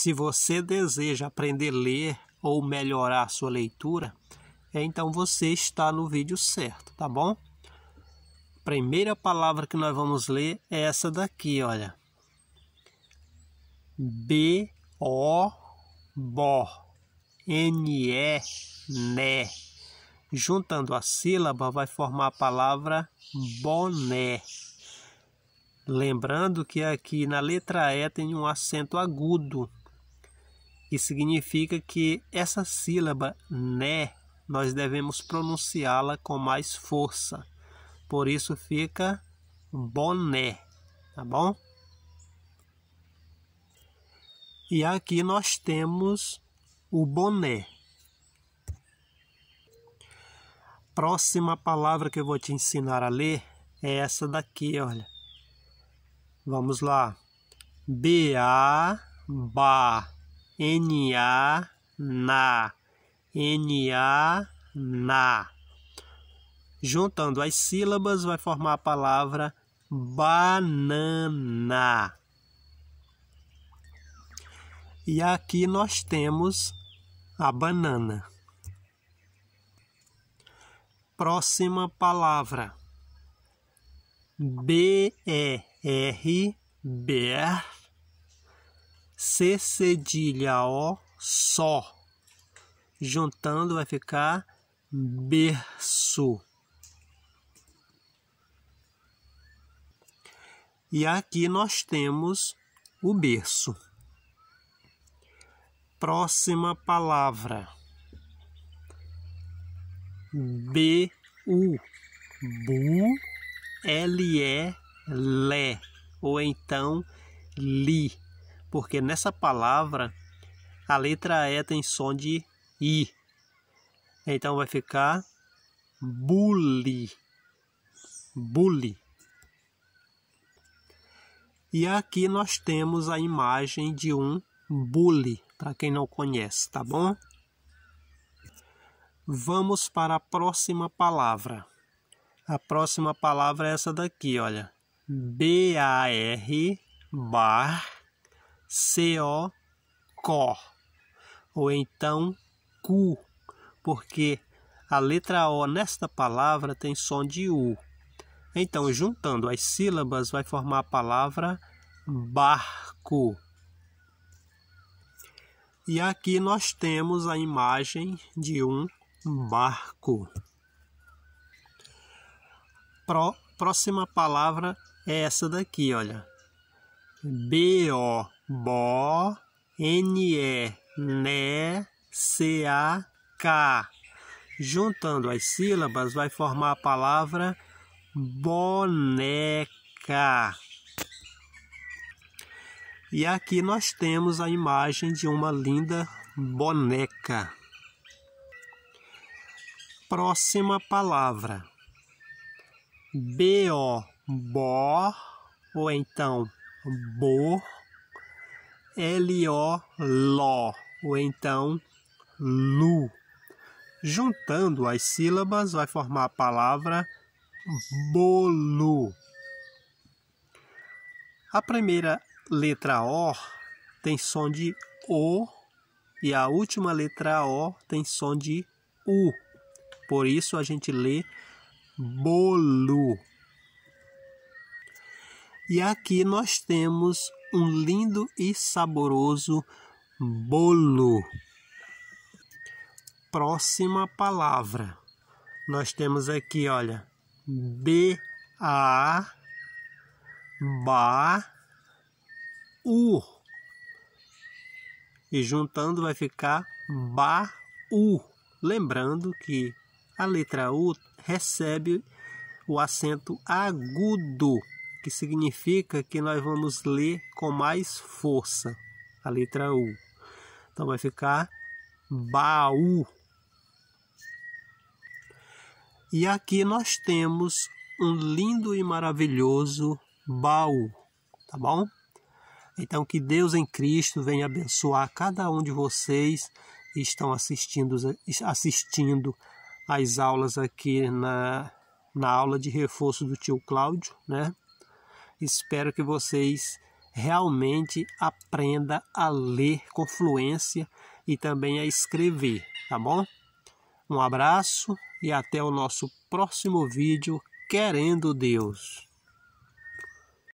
Se você deseja aprender a ler ou melhorar a sua leitura, é, então você está no vídeo certo, tá bom? Primeira palavra que nós vamos ler é essa daqui, olha. B O o N E né. Juntando a sílaba vai formar a palavra boné. Lembrando que aqui na letra E tem um acento agudo, que significa que essa sílaba né nós devemos pronunciá-la com mais força. Por isso fica boné, tá bom? E aqui nós temos o boné. Próxima palavra que eu vou te ensinar a ler é essa daqui, olha. Vamos lá. ba N-A, na. N-A, na. Juntando as sílabas, vai formar a palavra banana. E aqui nós temos a banana. Próxima palavra: B-E-R, -R C cedilha O só. Juntando vai ficar berço. E aqui nós temos o berço. Próxima palavra. B U Bu L E Lé ou então li porque nessa palavra a letra E tem som de I. Então vai ficar bully. Bully. E aqui nós temos a imagem de um bully, para quem não conhece, tá bom? Vamos para a próxima palavra. A próxima palavra é essa daqui, olha. B-A-R, bar, CO, cor, ou então cu, porque a letra O nesta palavra tem som de U. Então, juntando as sílabas, vai formar a palavra barco. E aqui nós temos a imagem de um barco. Pró próxima palavra é essa daqui, olha. B O B O N E E C A K. Juntando as sílabas vai formar a palavra boneca. E aqui nós temos a imagem de uma linda boneca. Próxima palavra. B-O, B O ou então bo L-O, -O, ou então lu. Juntando as sílabas vai formar a palavra bolu. A primeira letra O tem som de O e a última letra O tem som de U. Por isso a gente lê bolu. E aqui nós temos um lindo e saboroso bolo. Próxima palavra. Nós temos aqui, olha, B A Ba U. E juntando vai ficar Ba U. Lembrando que a letra U recebe o acento agudo que significa que nós vamos ler com mais força a letra U. Então vai ficar baú. E aqui nós temos um lindo e maravilhoso baú, tá bom? Então que Deus em Cristo venha abençoar cada um de vocês que estão assistindo, assistindo as aulas aqui na, na aula de reforço do tio Cláudio, né? Espero que vocês realmente aprenda a ler com fluência e também a escrever, tá bom? Um abraço e até o nosso próximo vídeo, querendo Deus.